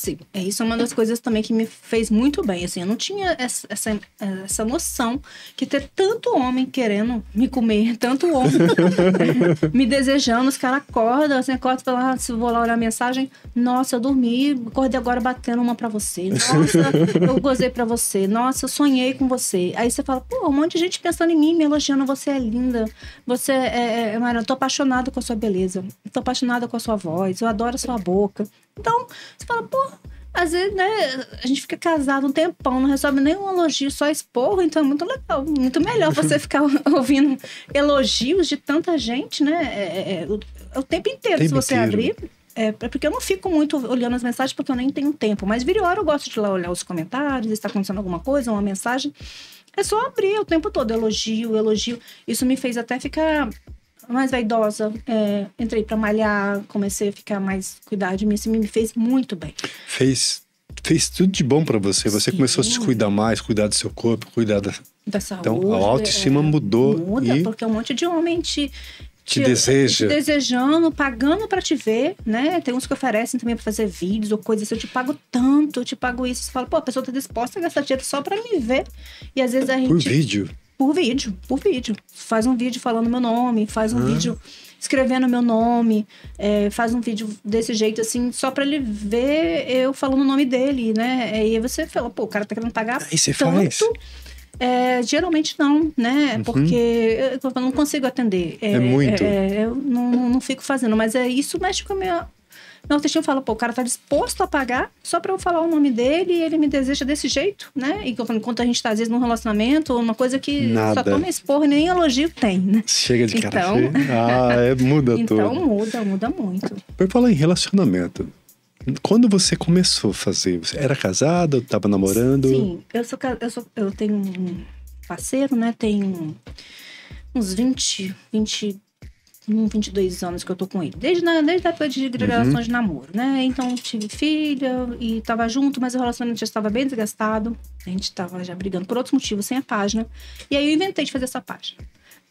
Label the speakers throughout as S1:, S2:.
S1: Sim. É, isso é uma das coisas também que me fez muito bem. Assim, eu não tinha essa, essa, essa noção que ter tanto homem querendo me comer, tanto homem me desejando. Os caras acordam, assim, acordam e falam, ah, se vou lá olhar a mensagem, nossa, eu dormi, acordei agora batendo uma para você. Nossa, eu gozei para você. Nossa, eu sonhei com você. Aí você fala, pô, um monte de gente pensando em mim, me elogiando, você é linda. Você é, é, é Mariana, eu tô apaixonada com a sua beleza. Tô apaixonada com a sua voz. Eu adoro a sua boca. Então, você fala, pô, às vezes, né, a gente fica casado um tempão, não resolve nenhum elogio, só esporro, então é muito legal, muito melhor você ficar ouvindo elogios de tanta gente, né? É, é, é o é tempo inteiro, tempo se você inteiro. abrir. É, é, porque eu não fico muito olhando as mensagens porque eu nem tenho tempo. Mas vira hora eu gosto de lá olhar os comentários, está acontecendo alguma coisa, uma mensagem. É só abrir o tempo todo, elogio, elogio. Isso me fez até ficar mais vaidosa, é, entrei para malhar, comecei a ficar mais cuidar de mim, isso me fez muito bem. Fez fez tudo de bom para você. Você Sim. começou a se cuidar mais, cuidar do seu corpo, cuidar da, da saúde. Então a autoestima é, mudou. Muda, e... porque um monte de homem te, te, te deseja. Te desejando, pagando para te ver, né? Tem uns que oferecem também para fazer vídeos ou coisas assim. Eu te pago tanto, eu te pago isso. Você fala, pô, a pessoa tá disposta a gastar dinheiro só para me ver. E às vezes a gente. Por vídeo? por vídeo, por vídeo. Faz um vídeo falando meu nome, faz um vídeo escrevendo meu nome, é, faz um vídeo desse jeito, assim, só pra ele ver eu falando o nome dele, né? E aí você fala, pô, o cara tá querendo pagar e você tanto. Faz? É, geralmente não, né? Uhum. Porque eu, eu, não consigo atender. É, é muito. É, é, eu não, não fico fazendo, mas é, isso mexe com a minha meu intestino fala, pô, o cara tá disposto a pagar só pra eu falar o nome dele e ele me deseja desse jeito, né? E enquanto a gente tá, às vezes, num relacionamento, uma coisa que Nada. só toma expor, nem elogio tem, né? Chega de então... cara Ah, é, muda então, tudo. Então muda, muda muito. Por falar em relacionamento, quando você começou a fazer, você era casada, tava namorando? Sim, eu sou, eu sou eu tenho um parceiro, né? Tenho uns 20, 20 22 anos que eu tô com ele. Desde, na, desde a época de graduação uhum. de namoro, né? Então tive filha e tava junto, mas o relacionamento já estava bem desgastado. A gente tava já brigando por outros motivos, sem a página. E aí eu inventei de fazer essa página.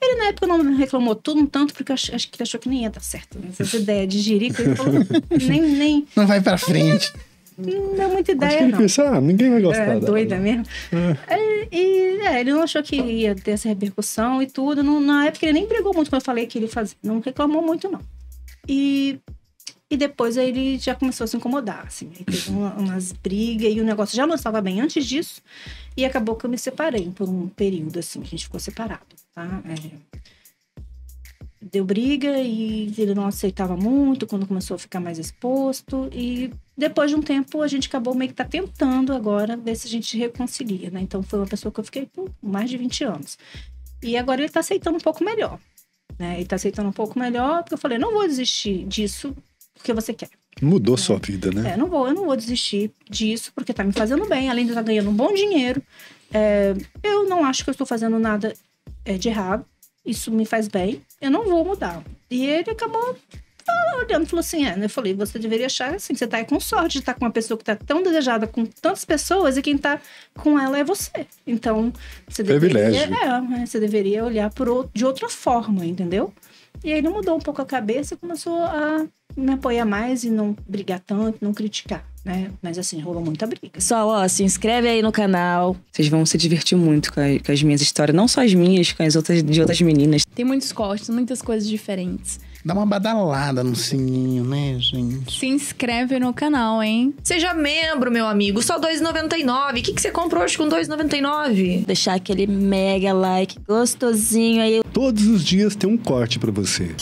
S1: Ele na época não reclamou tudo um tanto, porque acho, acho que achou que nem ia dar certo. Né? Essa ideia de gerir ele falou, nem, nem. Não vai pra frente não deu muita ideia. Acho que ele não. ah, ninguém vai gostar. É, doida né? mesmo. É. é. E é, ele não achou que ia ter essa repercussão e tudo. Não, na época ele nem brigou muito quando eu falei que ele fazia. Não reclamou muito, não. E, e depois aí ele já começou a se incomodar, assim. Aí teve uma, umas brigas e o negócio já não estava bem antes disso. E acabou que eu me separei por um período, assim, que a gente ficou separado, tá? É, deu briga e ele não aceitava muito quando começou a ficar mais exposto. E depois de um tempo, a gente acabou meio que tá tentando agora ver se a gente reconcilia, né? Então foi uma pessoa que eu fiquei por mais de 20 anos. E agora ele tá aceitando um pouco melhor, né? Ele tá aceitando um pouco melhor, porque eu falei, não vou desistir disso porque você quer. Mudou né? sua vida, né? É, não vou, eu não vou desistir disso porque tá me fazendo bem, além de estar tá ganhando um bom dinheiro. É, eu não acho que eu estou fazendo nada é, de errado isso me faz bem, eu não vou mudar. E ele acabou olhando falou assim: é, né? eu falei, você deveria achar assim, você tá com sorte de estar tá com uma pessoa que tá tão desejada com tantas pessoas e quem tá com ela é você. Então, você Privilégio. deveria. É, né, você deveria olhar por outro, de outra forma, entendeu? E aí ele mudou um pouco a cabeça e começou a me apoiar mais e não brigar tanto, não criticar né? Mas assim, rolou muita briga. Pessoal, ó, se inscreve aí no canal. Vocês vão se divertir muito com, a, com as minhas histórias, não só as minhas, com as outras de outras meninas. Tem muitos cortes, muitas coisas diferentes. Dá uma badalada no sininho, né, gente? Se inscreve no canal, hein? Seja membro, meu amigo. Só R$2,99. O que, que você comprou hoje com R$2,99? Deixar aquele mega like gostosinho aí. Todos os dias tem um corte para você.